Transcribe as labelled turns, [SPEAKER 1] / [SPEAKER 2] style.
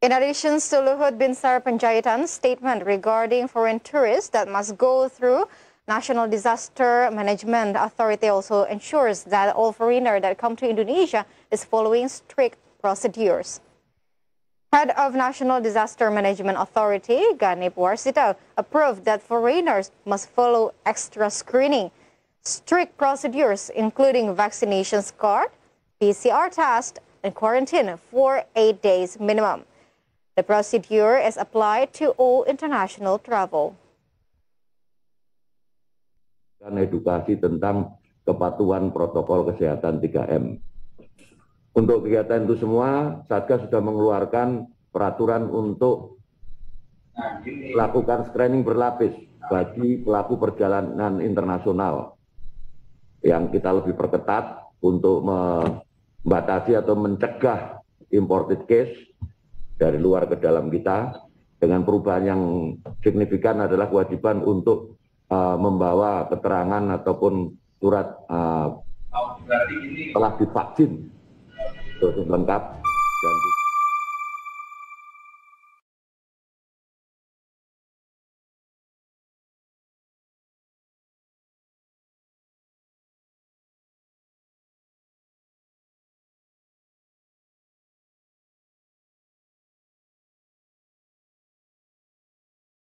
[SPEAKER 1] In addition to Luhut bin Sar statement regarding foreign tourists that must go through National Disaster Management Authority also ensures that all foreigners that come to Indonesia is following strict procedures. Head of National Disaster Management Authority, Ganip Warsito, approved that foreigners must follow extra screening, strict procedures including vaccination card, PCR test, and quarantine for eight days minimum. The procedure is applied to all international travel.
[SPEAKER 2] Dan edukasi tentang kepatuhan protokol kesehatan 3M. Untuk kegiatan itu semua, Satgas sudah mengeluarkan peraturan untuk lakukan screening berlapis bagi pelaku perjalanan internasional yang kita lebih perketat untuk membatasi atau mencegah imported case dari luar ke dalam kita dengan perubahan yang signifikan adalah kewajiban untuk uh, membawa keterangan ataupun surat uh, telah divaksin itu lengkap dan